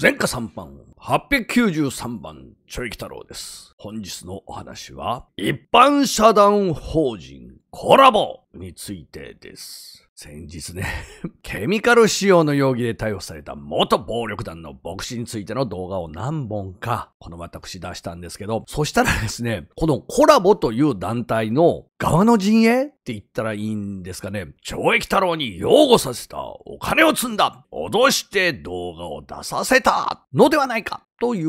前科3番、893番、ちょいきたろうです。本日のお話は、一般社団法人コラボについてです。先日ね、ケミカル使用の容疑で逮捕された元暴力団の牧師についての動画を何本か、この私出したんですけど、そしたらですね、このコラボという団体の側の陣営って言ったらいいんですかね。懲役太郎に擁護させた。お金を積んだ。脅して動画を出させた。のではないか。という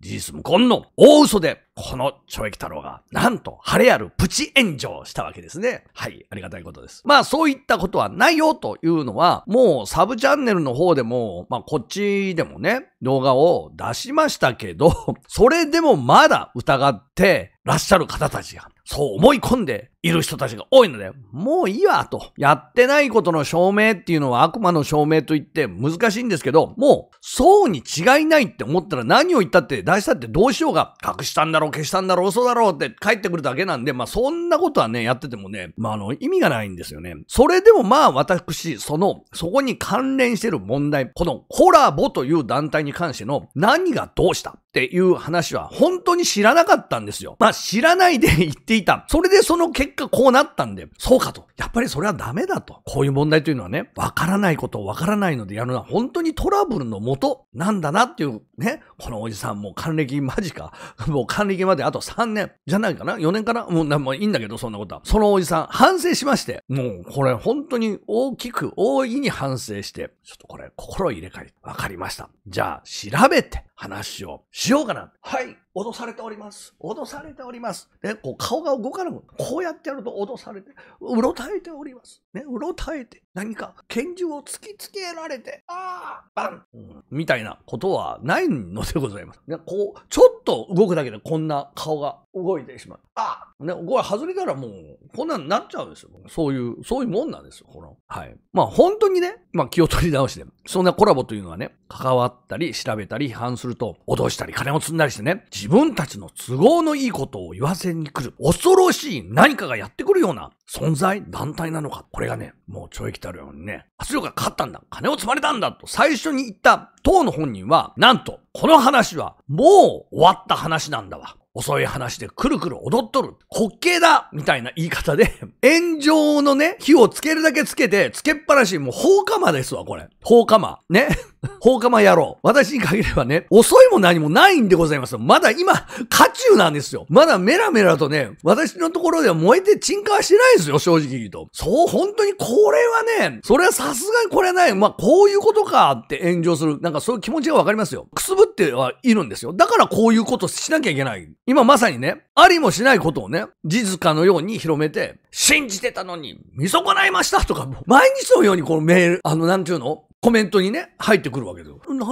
事実無根の大嘘で、この懲役太郎が、なんと晴れあるプチ炎上したわけですね。はい、ありがたいことです。まあそういったことはないよというのは、もうサブチャンネルの方でも、まあこっちでもね、動画を出しましたけど、それでもまだ疑ってらっしゃる方たちがそう思い込んで、いる人たちが多いので、もういいわと。やってないことの証明っていうのは悪魔の証明といって難しいんですけど、もうそうに違いないって思ったら何を言ったって出したってどうしようが隠したんだろう、消したんだろう、嘘だろうって帰ってくるだけなんで、まあそんなことはね、やっててもね、まああの意味がないんですよね。それでもまあ私、その、そこに関連してる問題、このコラボという団体に関しての何がどうしたっていう話は本当に知らなかったんですよ。まあ知らないで言っていた。それでその結果こうなったんで、そうかと。やっぱりそれはダメだと。こういう問題というのはね、わからないことをわからないのでやるのは本当にトラブルのもとなんだなっていうね。このおじさんもう還暦間近。もう還暦まであと3年じゃないかな ?4 年かなもう、もういいんだけど、そんなことは。そのおじさん、反省しまして。もう、これ本当に大きく、大いに反省して、ちょっとこれ、心入れ替え、わかりました。じゃあ、調べて話をしようかな。はい。脅されております。脅されております。ね、こう顔が動かなく、こうやってやると脅されて、うろたえております。ね、うろたえて、何か拳銃を突きつけられて、ああ、バン、うん、みたいなことはないのでございます。ね、こう、ちょっと動くだけでこんな顔が動いてしまう。あね、これ外れたらもう、こんなんなっちゃうんですよ。そういう、そういうもんなんですよ、この。はい。まあ本当にね、まあ気を取り直して、そんなコラボというのはね、関わったり、調べたり、批判すると、脅したり、金を積んだりしてね、自分たちの都合のいいことを言わせに来る、恐ろしい何かがやってくるような、存在団体なのかこれがね、もう懲役たるようにね、圧力がかかったんだ金を積まれたんだと最初に言った当の本人は、なんと、この話はもう終わった話なんだわ。遅い話でくるくる踊っとる。滑稽だみたいな言い方で 炎上のね、火をつけるだけつけて、つけっぱなし、もう放火魔ですわ、これ。放火魔。ね。放火魔野郎。私に限ればね、遅いも何もないんでございますよ。まだ今、渦中なんですよ。まだメラメラとね、私のところでは燃えて沈下してないですよ、正直言うと。そう、本当にこれはね、それはさすがにこれはない。まあ、こういうことかって炎上する。なんかそういう気持ちがわかりますよ。くすぶってはいるんですよ。だからこういうことしなきゃいけない。今まさにね、ありもしないことをね、事実かのように広めて、信じてたのに見損ないましたとか、毎日のようにこのメール、あの、なんていうのコメントにね、入ってくるわけですよ。何が、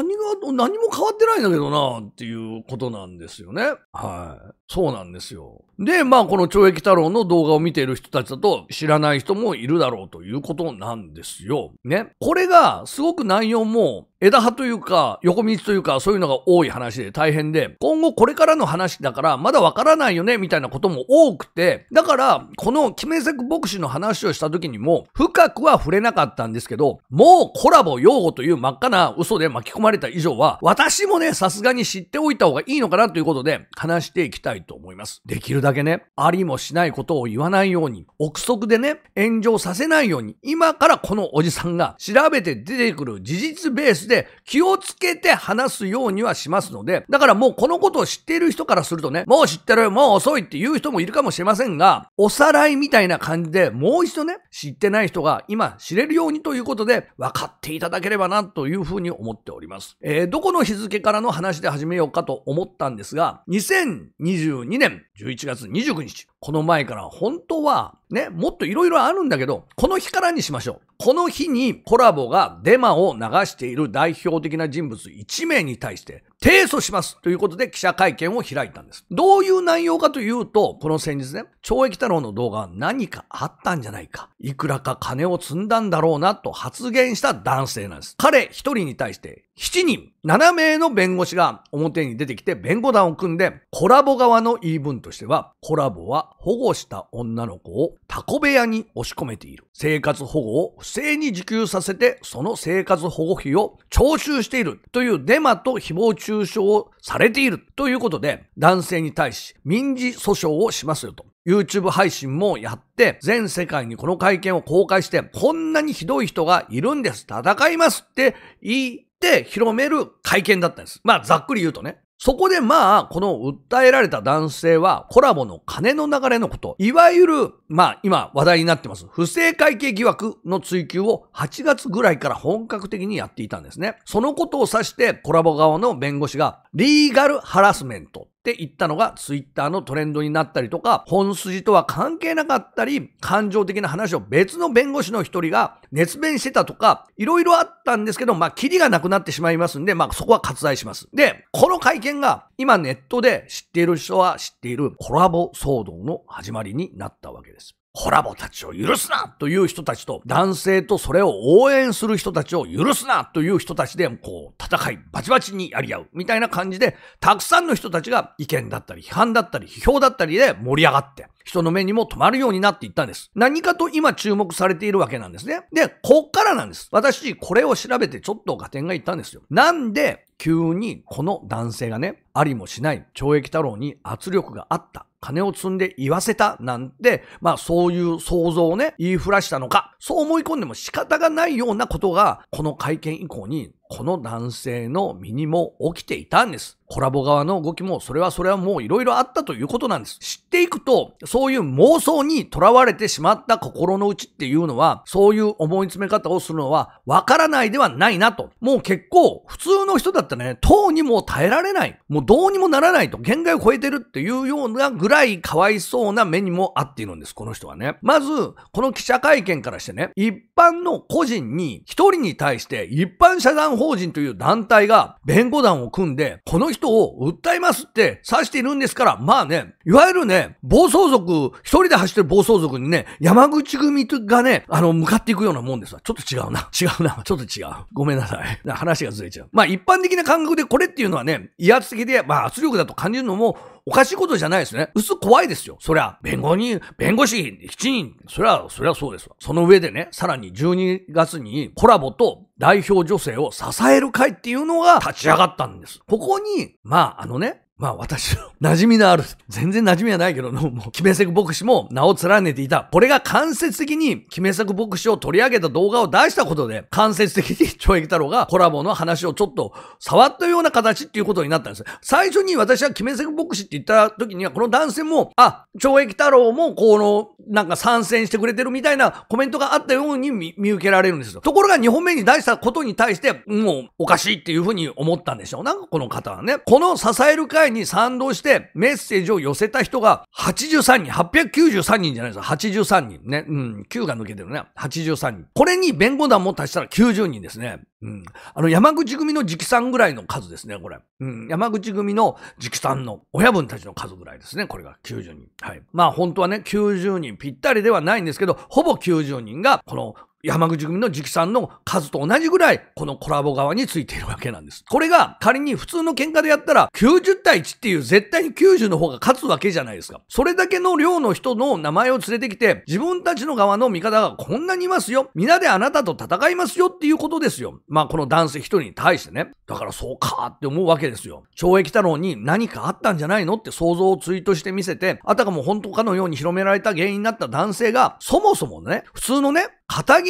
何も変わってないんだけどな、っていうことなんですよね。はい。そうなんですよ。で、まあ、この懲役太郎の動画を見ている人たちだと知らない人もいるだろうということなんですよ。ね。これがすごく内容も枝葉というか、横道というか、そういうのが多い話で大変で、今後これからの話だから、まだわからないよね、みたいなことも多くて、だから、このキメセク牧師の話をした時にも、深くは触れなかったんですけど、もうコラボ用語という真っ赤な嘘で巻き込まれた以上は、私もね、さすがに知っておいた方がいいのかなということで、話していきたいと思います。できるだだけね、ありもしないことを言わないように、憶測でね、炎上させないように、今からこのおじさんが調べて出てくる事実ベースで気をつけて話すようにはしますので、だからもうこのことを知っている人からするとね、もう知ってる、もう遅いっていう人もいるかもしれませんが、おさらいみたいな感じでもう一度ね、知ってない人が今知れるようにということで分かっていただければなというふうに思っております。えー、どこの日付からの話で始めようかと思ったんですが、2022年11月29日。この前から本当はね、もっといろいろあるんだけど、この日からにしましょう。この日にコラボがデマを流している代表的な人物1名に対して、提訴しますということで記者会見を開いたんです。どういう内容かというと、この先日ね、懲役太郎の動画は何かあったんじゃないか、いくらか金を積んだんだろうなと発言した男性なんです。彼1人に対して7人、7名の弁護士が表に出てきて弁護団を組んで、コラボ側の言い分としては、コラボは保護した女の子をタコ部屋に押し込めている。生活保護を不正に受給させて、その生活保護費を徴収しているというデマと誹謗中傷をされているということで、男性に対し民事訴訟をしますよと。YouTube 配信もやって、全世界にこの会見を公開して、こんなにひどい人がいるんです。戦いますって言って広める会見だったんです。まあ、ざっくり言うとね。そこでまあ、この訴えられた男性は、コラボの金の流れのこと、いわゆる、まあ今話題になってます、不正会計疑惑の追及を8月ぐらいから本格的にやっていたんですね。そのことを指して、コラボ側の弁護士が、リーガルハラスメントって言ったのがツイッターのトレンドになったりとか、本筋とは関係なかったり、感情的な話を別の弁護士の一人が熱弁してたとか、いろいろあったんですけど、まあ、キリがなくなってしまいますんで、まあ、そこは割愛します。で、この会見が今ネットで知っている人は知っているコラボ騒動の始まりになったわけです。ホラボたちを許すなという人たちと、男性とそれを応援する人たちを許すなという人たちで、こう、戦い、バチバチにやり合う、みたいな感じで、たくさんの人たちが意見だったり、批判だったり、批評だったりで盛り上がって、人の目にも止まるようになっていったんです。何かと今注目されているわけなんですね。で、こっからなんです。私、これを調べてちょっと合点がいったんですよ。なんで、急にこの男性がね、ありもしない懲役太郎に圧力があった金を積んで言わせたなんて、まあそういう想像をね、言いふらしたのか、そう思い込んでも仕方がないようなことが、この会見以降にこの男性の身にも起きていたんです。コラボ側の動きも、それはそれはもう色々あったということなんです。知っていくと、そういう妄想にとらわれてしまった心の内っていうのは、そういう思い詰め方をするのは、わからないではないなと。もう結構、普通の人だったらね、とうにも耐えられない。もうどうにもならないと、限界を超えてるっていうようなぐらいかわいそうな目にもあっているんです、この人はね。まず、この記者会見からしてね、一般の個人に、一人に対して一般社団法法人という団体が弁護団を組んで、この人を訴えますって指しているんですから、まあね、いわゆるね、暴走族、一人で走ってる暴走族にね、山口組がね、あの、向かっていくようなもんですわ。ちょっと違うな。違うな。ちょっと違う。ごめんなさい。話がずれちゃう。まあ一般的な感覚でこれっていうのはね、威圧的で、まあ圧力だと感じるのもおかしいことじゃないですね。嘘怖いですよ。そりゃ、弁護人、弁護士7人、そりゃ、そりゃそうですわ。その上でね、さらに12月にコラボと代表女性を支える会っていうのが立ち上がったんです。ここに、まあ、あのね、まあ私の馴染みのある、全然馴染みはないけど、もう、キメセク牧師も名を連ねていた。これが間接的に、キメセク牧師を取り上げた動画を出したことで、間接的に懲役太郎がコラボの話をちょっと触ったような形っていうことになったんです。最初に私はキメセク牧師って言った時には、この男性も、あ、懲役太郎も、この、なんか参戦してくれてるみたいなコメントがあったように見受けられるんですよ。ところが2本目に出したことに対して、もうおかしいっていうふうに思ったんでしょうな、この方はね。この支える会に賛同してメッセージを寄せた人が83人、893人じゃないですか。83人ね。うん、9が抜けてるね。83人。これに弁護団も足したら90人ですね。うん。あの、山口組の直参ぐらいの数ですね、これ。うん。山口組の直参の親分たちの数ぐらいですね、これが90人。はい。まあ、本当はね、90人ぴったりではないんですけど、ほぼ90人が、この山口組の直参の数と同じぐらい、このコラボ側についているわけなんです。これが仮に普通の喧嘩でやったら、90対1っていう絶対に90の方が勝つわけじゃないですか。それだけの量の人の名前を連れてきて、自分たちの側の味方がこんなにいますよ。皆であなたと戦いますよっていうことですよ。まあこの男性一人に対してね。だからそうかって思うわけですよ。懲役太郎に何かあったんじゃないのって想像をツイートして見せて、あたかも本当かのように広められた原因になった男性が、そもそもね、普通のね、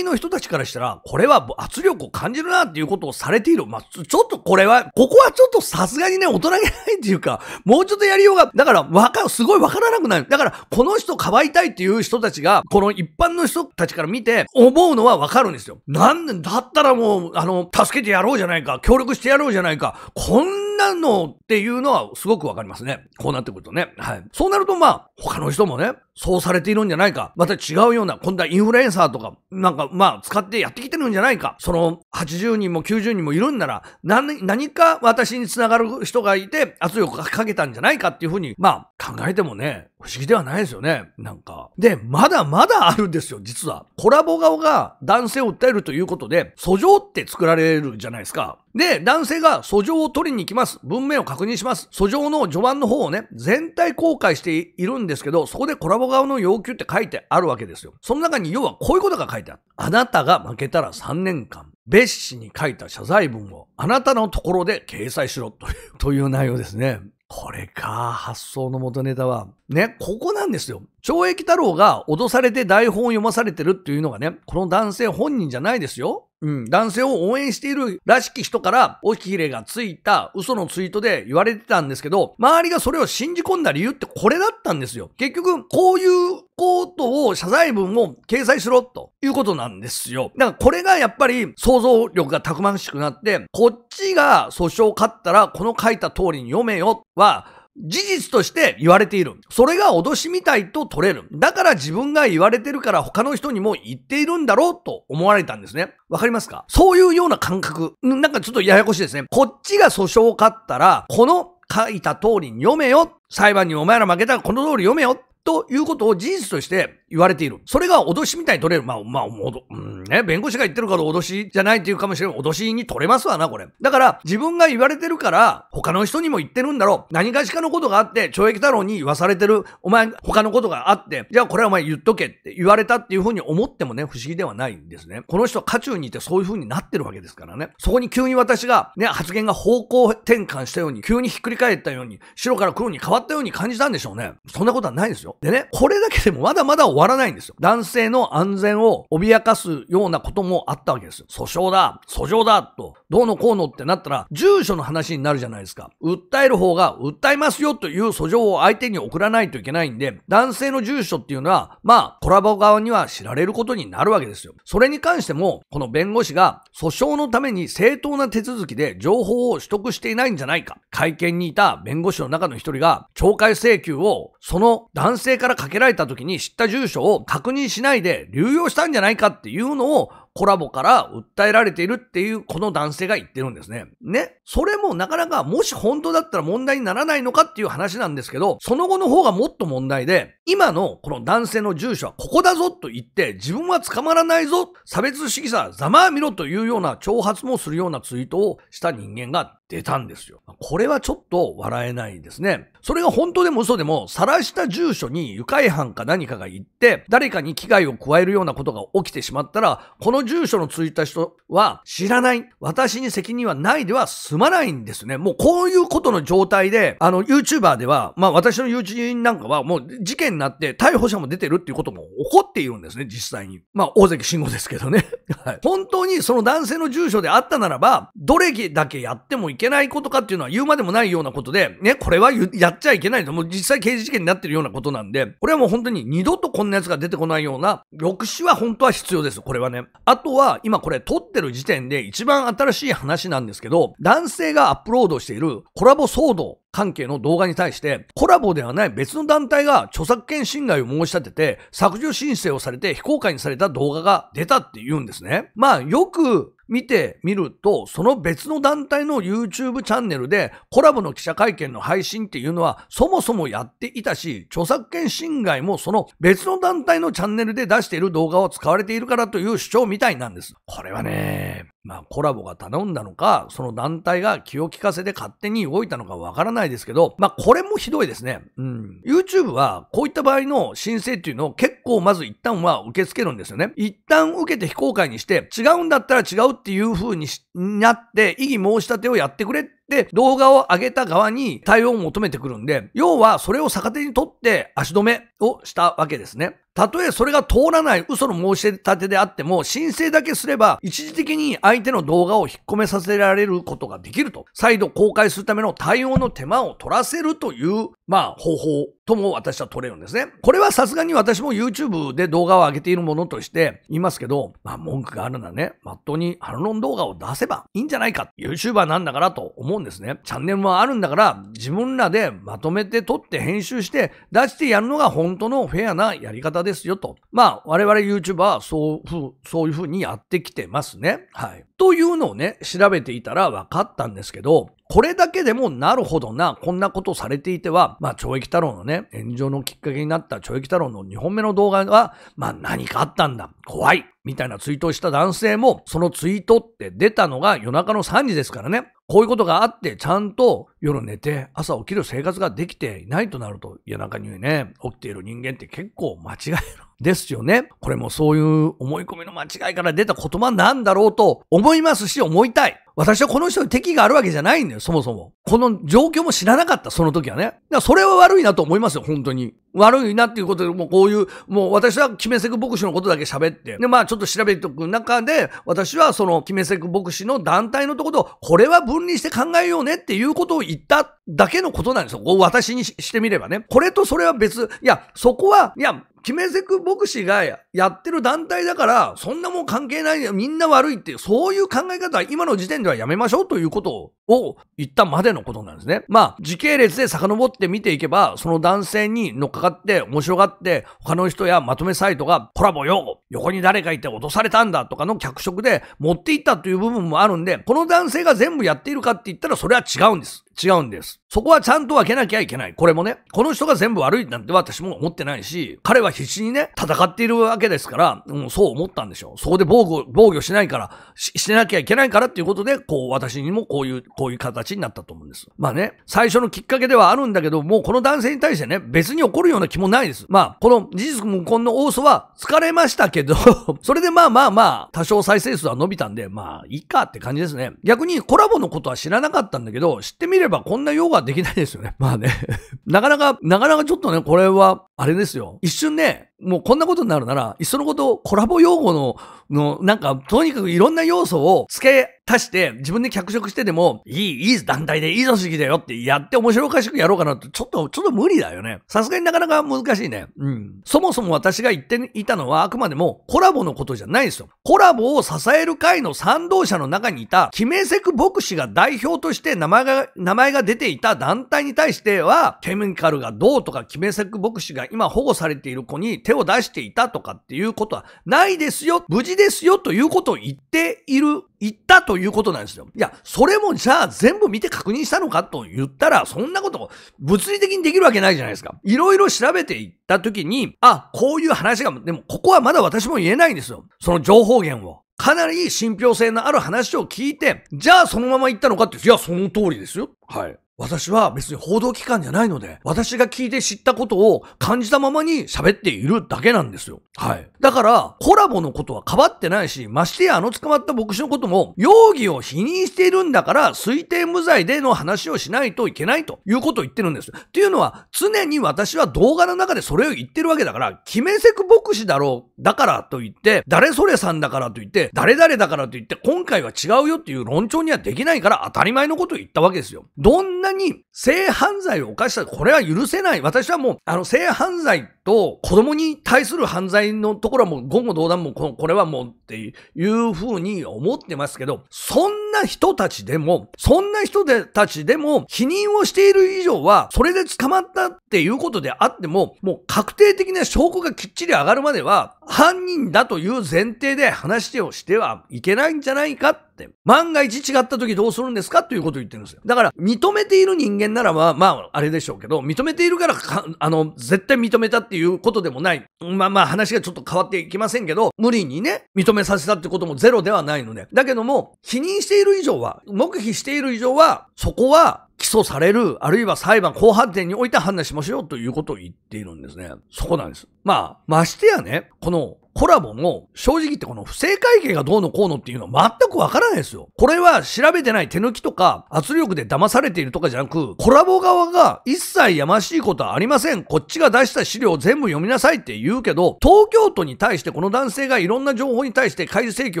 の人たちからしたら、これは圧力を感じるなっていうことをされている。まあ、ちょっとこれは、ここはちょっとさすがにね、大人げないっていうか、もうちょっとやりようが、だから、わか、すごいわからなくなる。だから、この人かばいたいっていう人たちが、この一般の人たちから見て、思うのはわかるんですよ。なんで、だったらもう、あの、助けてやろうじゃないか、協力してやろうじゃないか、こんなのっていうのはすごくわかりますね。こうなってくるとね。はい。そうなるとまあ、他の人もね、そうされているんじゃないか。また違うような、今度はインフルエンサーとか、なんかまあ使ってやってきてるんじゃないか。その80人も90人もいるんなら、何、何か私につながる人がいて圧力かけたんじゃないかっていうふうに、まあ考えてもね、不思議ではないですよね。なんか。で、まだまだあるんですよ、実は。コラボ顔が男性を訴えるということで、訴状って作られるじゃないですか。で、男性が訴状を取りに行きます。文面を確認します。訴状の序盤の方をね、全体公開しているんですけど、そこでコラボ卵側の要求って書いてあるわけですよ。その中に要はこういうことが書いてある。あなたが負けたら3年間、別紙に書いた謝罪文をあなたのところで掲載しろという、という内容ですね。これか、発想の元ネタは。ね、ここなんですよ。懲役太郎が脅されて台本を読まされてるっていうのがね、この男性本人じゃないですよ。うん、男性を応援しているらしき人から、おひれがついた嘘のツイートで言われてたんですけど、周りがそれを信じ込んだ理由ってこれだったんですよ。結局、こういうことを謝罪文を掲載しろということなんですよ。だからこれがやっぱり想像力がたくましくなって、こっちが訴訟を勝ったらこの書いた通りに読めよは、事実として言われている。それが脅しみたいと取れる。だから自分が言われてるから他の人にも言っているんだろうと思われたんですね。わかりますかそういうような感覚。なんかちょっとややこしいですね。こっちが訴訟を勝ったら、この書いた通りに読めよ。裁判にお前ら負けたらこの通り読めよ。ということを事実として言われている。それが脅しみたいに取れる。まあ、まあ、もど、うん、ね、弁護士が言ってるから脅しじゃないっていうかもしれない。脅しに取れますわな、これ。だから、自分が言われてるから、他の人にも言ってるんだろう。何かしかのことがあって、懲役太郎に言わされてる。お前、他のことがあって、じゃあこれはお前言っとけって言われたっていうふうに思ってもね、不思議ではないんですね。この人は渦中にいてそういうふうになってるわけですからね。そこに急に私が、ね、発言が方向転換したように、急にひっくり返ったように、白から黒に変わったように感じたんでしょうね。そんなことはないですよ。でね、これだけでもまだまだ終わわらないんですよ。男性の安全を脅かすようなこともあったわけですよ。訴訟だ、訴状だ、とどうのこうのってなったら、住所の話になるじゃないですか。訴える方が、訴えますよという訴状を相手に送らないといけないんで、男性の住所っていうのは、まあ、コラボ側には知られることになるわけですよ。それに関しても、この弁護士が、訴訟のために正当な手続きで情報を取得していないんじゃないか。会見にいた弁護士の中の一人が、懲戒請求を、その男性からかけられた時に知った住所を確認しないで流用したんじゃないかっていうのを、コラボから訴えられているっていうこの男性が言ってるんですね。ね。それもなかなかもし本当だったら問題にならないのかっていう話なんですけど、その後の方がもっと問題で、今のこの男性の住所はここだぞと言って、自分は捕まらないぞ、差別主義さ、ざまあみろというような挑発もするようなツイートをした人間が出たんですよ。これはちょっと笑えないですね。それが本当でも嘘でも、晒した住所に愉快犯か何かが行って、誰かに危害を加えるようなことが起きてしまったら、この住所のついた人は知らない。私に責任はないでは済まないんですね。もうこういうことの状態で、あの、YouTuber では、まあ私の友人なんかはもう事件になって逮捕者も出てるっていうことも起こっているんですね、実際に。まあ大関慎吾ですけどね。はい。本当にその男性の住所であったならば、どれだけやってもいけけないことかっていうのは言うまでもないようなことで、ね、これはやっちゃいけないと、もう実際刑事事件になってるようなことなんで、これはもう本当に二度とこんなやつが出てこないような抑止は本当は必要です、これはね。あとは、今これ撮ってる時点で一番新しい話なんですけど、男性がアップロードしているコラボ騒動関係の動画に対して、コラボではない別の団体が著作権侵害を申し立てて、削除申請をされて非公開にされた動画が出たって言うんですね。まあ、よく見てみると、その別の団体の YouTube チャンネルでコラボの記者会見の配信っていうのはそもそもやっていたし、著作権侵害もその別の団体のチャンネルで出している動画を使われているからという主張みたいなんです。これはね、まあコラボが頼んだのか、その団体が気を利かせて勝手に動いたのかわからないですけど、まあこれもひどいですね。うん。YouTube はこういった場合の申請っていうのを結構まず一旦は受け付けるんですよね。一旦受けて非公開にして、違うんだったら違うっていう風になって、異議申し立てをやってくれってで、動画を上げた側に対応を求めてくるんで、要はそれを逆手にとって足止めをしたわけですね。たとえそれが通らない嘘の申し立てであっても、申請だけすれば、一時的に相手の動画を引っ込めさせられることができると。再度公開するための対応の手間を取らせるというまあ、方法とも私は取れるんですね。これはさすがに私も YouTube で動画を上げているものとして言いますけど、まあ文句があるならね、まっとうに反論動画を出せばいいんじゃないか。YouTuber なんだからと思うんですね。チャンネルもあるんだから、自分らでまとめて撮って編集して出してやるのが本当のフェアなやり方ですよと。まあ、我々 YouTuber はそうふう、そういうふうにやってきてますね。はい。というのをね、調べていたら分かったんですけど、これだけでもなるほどな、こんなことされていては、まあ、懲役太郎のね、炎上のきっかけになった懲役太郎の2本目の動画は、まあ、何かあったんだ、怖いみたいなツイートをした男性も、そのツイートって出たのが夜中の3時ですからね。こういうことがあって、ちゃんと夜寝て朝起きる生活ができていないとなると、夜中にね、起きている人間って結構間違える。ですよね。これもそういう思い込みの間違いから出た言葉なんだろうと思いますし、思いたい。私はこの人に敵があるわけじゃないんだよ、そもそも。この状況も知らなかった、その時はね。だからそれは悪いなと思いますよ、本当に。悪いなっていうことで、もうこういう、もう私はキメセク牧師のことだけ喋って、で、まあちょっと調べておく中で、私はそのキメセク牧師の団体のところこれは分離して考えようねっていうことを言っただけのことなんですよ。私にしてみればね。これとそれは別、いや、そこは、いや、決めセく牧師がやってる団体だから、そんなもん関係ない、みんな悪いっていう、そういう考え方は今の時点ではやめましょうということを言ったまでのことなんですね。まあ、時系列で遡って見ていけば、その男性に乗っかかって、面白がって、他の人やまとめサイトが、コラボよ横に誰かいて落とされたんだとかの脚色で持っていったという部分もあるんで、この男性が全部やっているかって言ったらそれは違うんです。違うんです。そこはちゃんと分けなきゃいけない。これもね、この人が全部悪いなんて私も思ってないし、彼は必死にね、戦っているわけですから、うん、そう思ったんでしょう。そこで防御、防御しないからし、してなきゃいけないからっていうことで、こう、私にもこういう、こういう形になったと思うんです。まあね、最初のきっかけではあるんだけど、もうこの男性に対してね、別に怒るような気もないです。まあ、この事実無根の大さは疲れましたけど それでまあまあまあ、多少再生数は伸びたんで、まあ、いいかって感じですね。逆にコラボのことは知らなかったんだけど、知ってみるればこんなヨガできないですよね。まあね。なかなか、なかなかちょっとね、これはあれですよ。一瞬ね、もうこんなことになるなら、いっそのことコラボ用語の、の、なんか、とにかくいろんな要素を付け足して、自分で脚色してでも、いい、いい団体でいい組織だよってやって面白おかしくやろうかなって、ちょっと、ちょっと無理だよね。さすがになかなか難しいね。うん。そもそも私が言っていたのは、あくまでもコラボのことじゃないですよ。コラボを支える会の賛同者の中にいた、キメセク牧師が代表として名前が、名前が出ていた団体に対しては、ケミカルがどうとか、キメセク牧師が今保護されている子に手を出していたとかっていうことはないですよ、無事ですよということを言っている、言ったということなんですよ。いや、それもじゃあ全部見て確認したのかと言ったら、そんなこと物理的にできるわけないじゃないですか。いろいろ調べていった時に、あ、こういう話が、でもここはまだ私も言えないんですよ。その情報源を。かなり信憑性のある話を聞いて、じゃあそのまま行ったのかって、いや、その通りですよ。はい。私は別に報道機関じゃないので、私が聞いて知ったことを感じたままに喋っているだけなんですよ。はい。だから、コラボのことはかばってないし、ましてやあの捕まった牧師のことも、容疑を否認しているんだから、推定無罪での話をしないといけないということを言ってるんですよ。っていうのは、常に私は動画の中でそれを言ってるわけだから、決めせく牧師だろう、だからと言って、誰それさんだからと言って、誰々だからと言って、今回は違うよっていう論調にはできないから当たり前のことを言ったわけですよ。どんなに性犯罪を犯した、これは許せない。私はもう、あの、性犯罪と子供に対する犯罪のところはもう言語道断もこれはもうっていうふうに思ってますけど、そんなな人たちでも、そんな人でたちでも否認をしている以上は、それで捕まったっていうことであっても、もう確定的な証拠がきっちり上がるまでは、犯人だという前提で話をしてはいけないんじゃないかって、万が一違った時どうするんですかということを言ってるんですよ。だから、認めている人間ならば、まあ、あれでしょうけど、認めているからあの、絶対認めたっていうことでもない。まあまあ、話がちょっと変わっていきませんけど、無理にね、認めさせたってこともゼロではないので。だけども、否認しているいる以上は、黙秘している以上は、そこは起訴される、あるいは裁判、後発展において判断しましょうということを言っているんですね。そこなんです。まあ、ましてやね、このコラボも、正直言ってこの不正会計がどうのこうのっていうのは全くわからないですよ。これは調べてない手抜きとか、圧力で騙されているとかじゃなく、コラボ側が一切やましいことはありません。こっちが出した資料を全部読みなさいって言うけど、東京都に対してこの男性がいろんな情報に対して開示請求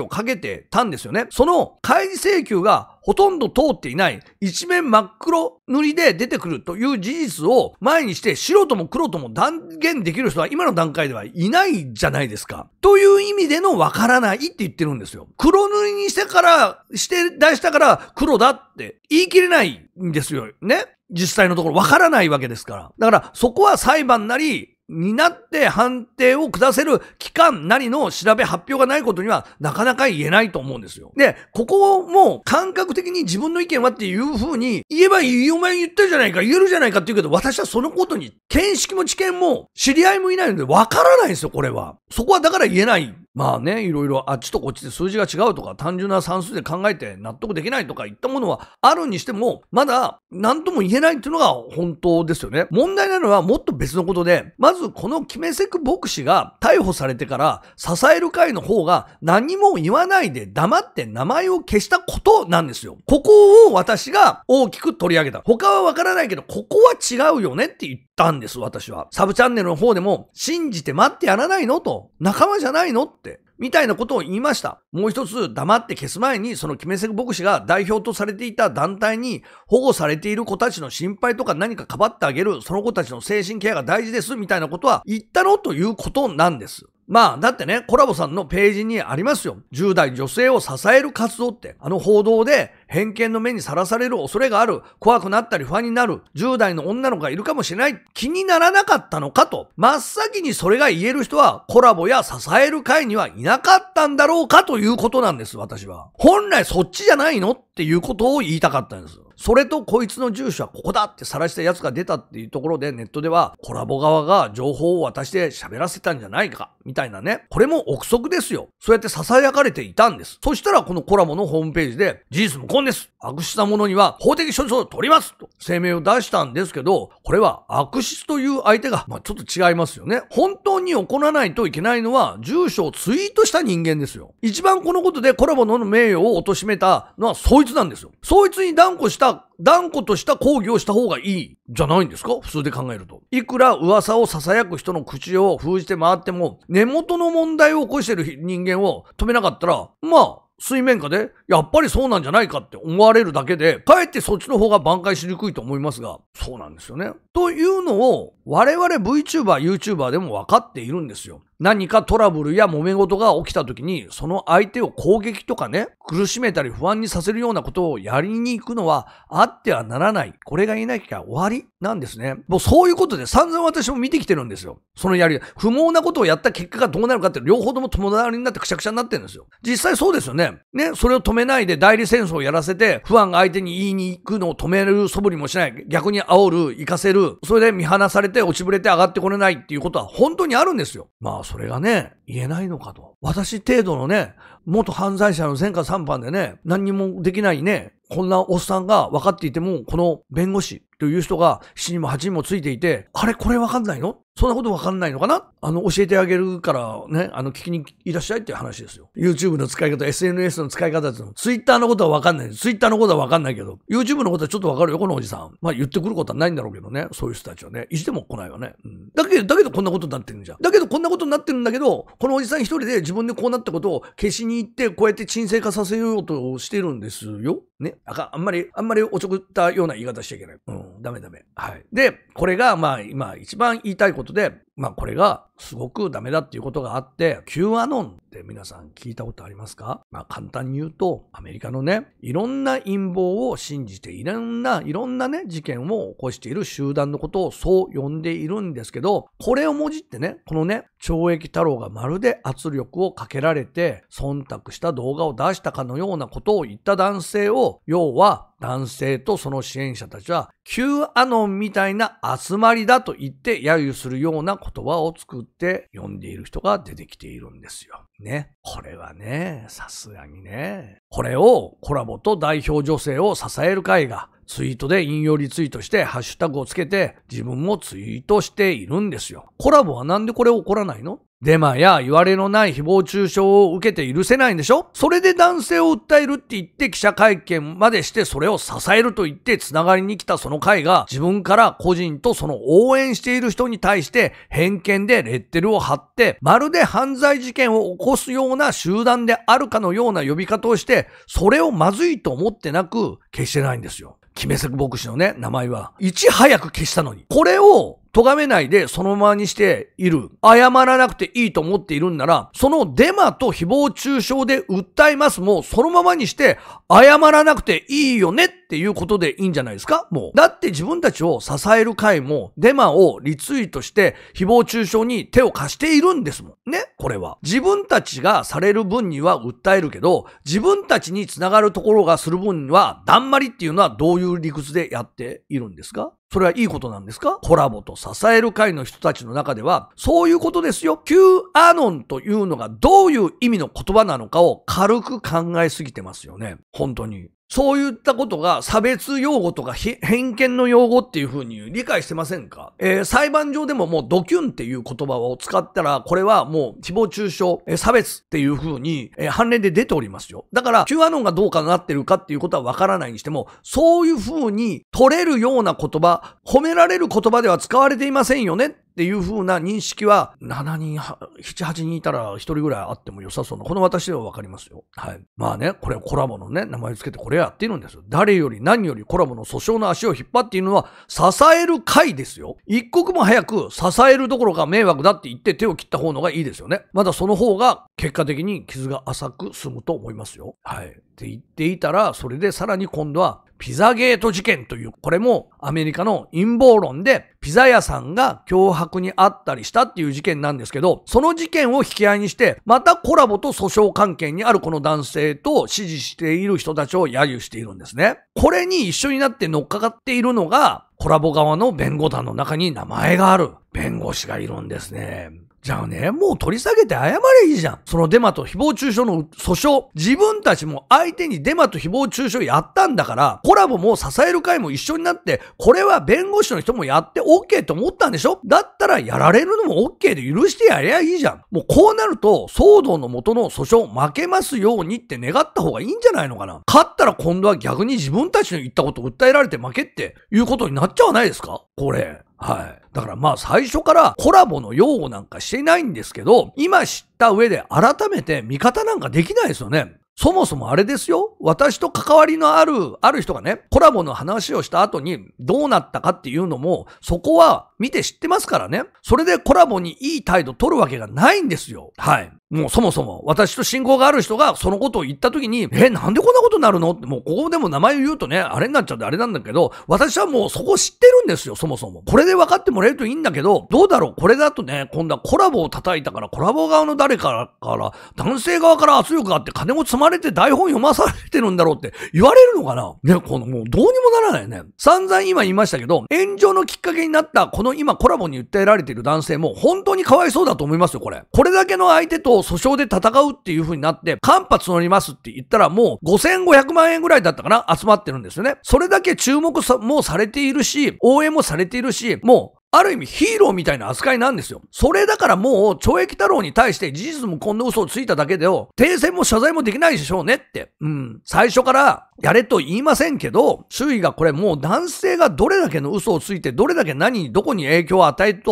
をかけてたんですよね。その開示請求がほとんど通っていない、一面真っ黒塗りで出てくるという事実を前にして、白とも黒とも断言できる人は今の段階ではいないじゃないですか。という意味でのわからないって言ってるんですよ。黒塗りにしてから、して出したから黒だって言い切れないんですよ。ね。実際のところわからないわけですから。だからそこは裁判なり、になって判定を下せる期間なりの調べ発表がないことにはなかなか言えないと思うんですよ。で、ここも感覚的に自分の意見はっていう風に言えばいい、お前言ったじゃないか、言えるじゃないかって言うけど、私はそのことに見識も知見も知り合いもいないのでわからないんですよ、これは。そこはだから言えないまあね、いろいろあっちとこっちで数字が違うとか、単純な算数で考えて納得できないとかいったものはあるにしても、まだ何とも言えないっていうのが本当ですよね。問題なのはもっと別のことで、まずこのキメセク牧師が逮捕されてから、支える会の方が何も言わないで黙って名前を消したことなんですよ。ここを私が大きく取り上げた。他はわからないけど、ここは違うよねって言ったんです、私は。サブチャンネルの方でも、信じて待ってやらないのと、仲間じゃないのって、みたいなことを言いました。もう一つ、黙って消す前に、そのキメセク牧師が代表とされていた団体に、保護されている子たちの心配とか何かかばってあげる、その子たちの精神ケアが大事です、みたいなことは言ったのということなんです。まあ、だってね、コラボさんのページにありますよ。10代女性を支える活動って、あの報道で偏見の目にさらされる恐れがある、怖くなったり不安になる、10代の女の子がいるかもしれない、気にならなかったのかと、真っ先にそれが言える人は、コラボや支える会にはいなかったんだろうかということなんです、私は。本来そっちじゃないのっていうことを言いたかったんです。それとこいつの住所はここだって晒した奴が出たっていうところでネットではコラボ側が情報を渡して喋らせたんじゃないか、みたいなね。これも憶測ですよ。そうやって囁かれていたんです。そしたらこのコラボのホームページで事実無根です。悪質なものには法的処置を取りますと声明を出したんですけど、これは悪質という相手が、まあ、ちょっと違いますよね。本当に怒らないといけないのは住所をツイートした人間ですよ。一番このことでコラボの名誉を貶めたのはそそいつなんですよ。そいつに断固した、断固とした抗議をした方がいいじゃないんですか普通で考えると。いくら噂を囁く人の口を封じて回っても、根元の問題を起こしてる人間を止めなかったら、まあ、水面下で、やっぱりそうなんじゃないかって思われるだけで、かえってそっちの方が挽回しにくいと思いますが、そうなんですよね。というのを、我々 VTuber、YouTuber でも分かっているんですよ。何かトラブルや揉め事が起きた時に、その相手を攻撃とかね、苦しめたり不安にさせるようなことをやりに行くのはあってはならない。これがいなきゃ終わりなんですね。もうそういうことで散々私も見てきてるんですよ。そのやり、不毛なことをやった結果がどうなるかって両方とも友達になってくしゃくしゃになってるんですよ。実際そうですよね。ね、それを止めないで代理戦争をやらせて、不安が相手に言いに行くのを止める素振りもしない。逆に煽る、行かせる。それで見放されて落ちぶれて上がってこれないっていうことは本当にあるんですよ。まあそれがね、言えないのかと。私程度のね、元犯罪者の前科3班でね、何にもできないね、こんなおっさんが分かっていても、この弁護士という人が7にも8人もついていて、あれこれ分かんないのそんなことわかんないのかなあの、教えてあげるからね、あの、聞きにいらっしゃいっていう話ですよ。YouTube の使い方、SNS の使い方ってッター Twitter のことはわかんない。Twitter のことはわかんないけど、YouTube のことはちょっとわかるよ、このおじさん。まあ言ってくることはないんだろうけどね、そういう人たちはね。いじでも来ないわね。うん。だけど、だけどこんなことになってるんじゃん。だけどこんなことになってるんだけど、このおじさん一人で自分でこうなったことを消しに行って、こうやって沈静化させようとしてるんですよ。ね。あかあんまり、あんまりおちょくったような言い方しちゃいけない。うん、ダメダメ。はい。で、これが、まあ今一番言いたいことことで、まあこれがすごくダメだっていうことがあって、Q アノンって皆さん聞いたことありますかまあ簡単に言うと、アメリカのね、いろんな陰謀を信じて、いろんな、いろんなね、事件を起こしている集団のことをそう呼んでいるんですけど、これをもじってね、このね、懲役太郎がまるで圧力をかけられて、忖度した動画を出したかのようなことを言った男性を、要は男性とその支援者たちは、Q アノンみたいな集まりだと言って揶揄するような言葉を作って読んでいる人が出てきているんですよ。ね。これはね、さすがにね。これをコラボと代表女性を支える会がツイートで引用リツイートしてハッシュタグをつけて自分もツイートしているんですよ。コラボはなんでこれ起こらないのデマや言われのない誹謗中傷を受けて許せないんでしょそれで男性を訴えるって言って記者会見までしてそれを支えると言って繋がりに来たその会が自分から個人とその応援している人に対して偏見でレッテルを貼ってまるで犯罪事件を起こすような集団であるかのような呼び方をしてそれをまずいと思ってなく消してないんですよ。決めせく牧師のね、名前は。いち早く消したのに。これを咎めないでそのままにしている。謝らなくていいと思っているんなら、そのデマと誹謗中傷で訴えますもそのままにして、謝らなくていいよねっていうことでいいんじゃないですかもう。だって自分たちを支える会も、デマをリツイートして、誹謗中傷に手を貸しているんですもん。ねこれは。自分たちがされる分には訴えるけど、自分たちに繋がるところがする分には、だんまりっていうのはどういう理屈でやっているんですかそれはいいことなんですかコラボと支える会の人たちの中では、そういうことですよ。Q アノンというのがどういう意味の言葉なのかを軽く考えすぎてますよね。本当に。そういったことが差別用語とか偏見の用語っていうふうに理解してませんか、えー、裁判上でももうドキュンっていう言葉を使ったら、これはもう誹謗中傷、えー、差別っていうふうに、えー、判例で出ておりますよ。だから、Q アノンがどうかなってるかっていうことはわからないにしても、そういうふうに取れるような言葉、褒められる言葉では使われていませんよねっていう風な認識は、7人、7、8人いたら1人ぐらいあっても良さそうな、この私ではわかりますよ。はい。まあね、これコラボのね、名前つけてこれやってるんですよ。誰より何よりコラボの訴訟の足を引っ張っているのは、支える会ですよ。一刻も早く支えるどころか迷惑だって言って手を切った方のがいいですよね。まだその方が、結果的に傷が浅く済むと思いますよ。はい。って言っていたら、それでさらに今度は、ピザゲート事件という、これもアメリカの陰謀論で、ピザ屋さんが脅迫にあったりしたっていう事件なんですけど、その事件を引き合いにして、またコラボと訴訟関係にあるこの男性と支持している人たちを揶揄しているんですね。これに一緒になって乗っかかっているのが、コラボ側の弁護団の中に名前がある弁護士がいるんですね。じゃあね、もう取り下げて謝れいいじゃん。そのデマと誹謗中傷の訴訟、自分たちも相手にデマと誹謗中傷やったんだから、コラボも支える会も一緒になって、これは弁護士の人もやって OK と思ったんでしょだったらやられるのも OK で許してやりゃいいじゃん。もうこうなると、騒動の元の訴訟負けますようにって願った方がいいんじゃないのかな。勝ったら今度は逆に自分たちの言ったことを訴えられて負けっていうことになっちゃわないですかこれ。はい。だからまあ最初からコラボの用語なんかしてないんですけど、今知った上で改めて味方なんかできないですよね。そもそもあれですよ。私と関わりのある、ある人がね、コラボの話をした後にどうなったかっていうのも、そこは見て知ってますからね。それでコラボにいい態度取るわけがないんですよ。はい。もうそもそも、私と信仰がある人がそのことを言った時に、え、なんでこんなことになるのって、もうここでも名前を言うとね、あれになっちゃってあれなんだけど、私はもうそこ知ってるんですよ、そもそも。これで分かってもらえるといいんだけど、どうだろうこれだとね、今度はコラボを叩いたから、コラボ側の誰かから、男性側から圧力があって金を積まれて台本読まされてるんだろうって言われるのかなね、このもうどうにもならないね。散々今言いましたけど、炎上のきっかけになった、この今コラボに訴えられている男性も、本当にかわいそうだと思いますよ、これ。これだけの相手と、訴訟で戦うっていう風になって、間髪乗りますって言ったらもう5500万円ぐらいだったかな集まってるんですよね。それだけ注目さ、もうされているし、応援もされているし、もうある意味ヒーローみたいな扱いなんですよ。それだからもう懲役太郎に対して事実もこんな嘘をついただけでよ、訂正も謝罪もできないでしょうねって。うん。最初からやれと言いませんけど、周囲がこれもう男性がどれだけの嘘をついて、どれだけ何にどこに影響を与え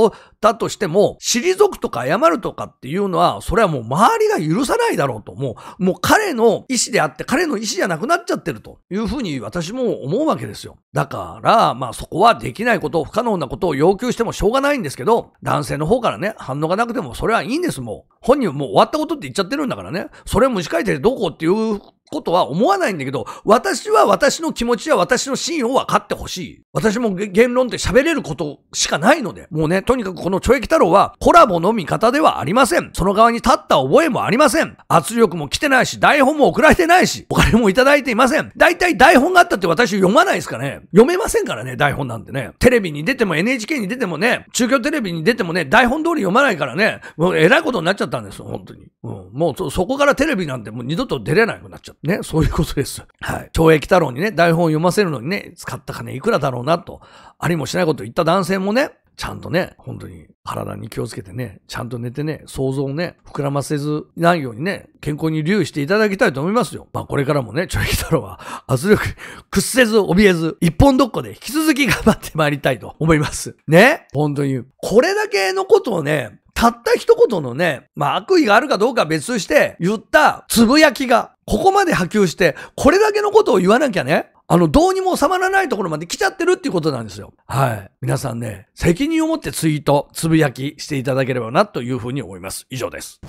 たとしても、退くとか謝るとかっていうのは、それはもう周りが許さないだろうと。もう、もう彼の意思であって、彼の意思じゃなくなっちゃってるというふうに私も思うわけですよ。だから、まあそこはできないこと、不可能なことを要求してもしょうがないんですけど、男性の方からね、反応がなくてもそれはいいんですもう。本人はもう終わったことって言っちゃってるんだからね、それ蒸し返してどうこうっていうことは思わないんだけど、私は私の気持ちや私の真意を分かってほしい。私も言論って喋れることしかないので、もうね、とにかくこの懲役太郎はコラボの味方ではありません。その側に立った覚えもありません。圧力も来てないし、台本も送られてないし、お金もいただいていません。大体台本があったって私読まないですかね。読めませんからね、台本なんてね。テレビに出ても NHK に出てもね、中京テレビに出てもね、台本通り読まないからね、もういことになっちゃったんですよ、本当に。うん、もうそこからテレビなんてもう二度と出れなくなっちゃった。ね、そういうことです。はい。懲役太郎にね、台本読ませるのにね、使った金いくらだろうなと、ありもしないこと言った男性もね、ちゃんとね、本当に体に気をつけてね、ちゃんと寝てね、想像をね、膨らませずないようにね、健康に留意していただきたいと思いますよ。まあこれからもね、懲役太郎は圧力屈せず怯えず、一本どっこで引き続き頑張ってまいりたいと思います。ね本当に。これだけのことをね、たった一言のね、まあ悪意があるかどうか別として言ったつぶやきがここまで波及して、これだけのことを言わなきゃね、あの、どうにも収まらないところまで来ちゃってるっていうことなんですよ。はい。皆さんね、責任を持ってツイート、つぶやきしていただければなというふうに思います。以上です。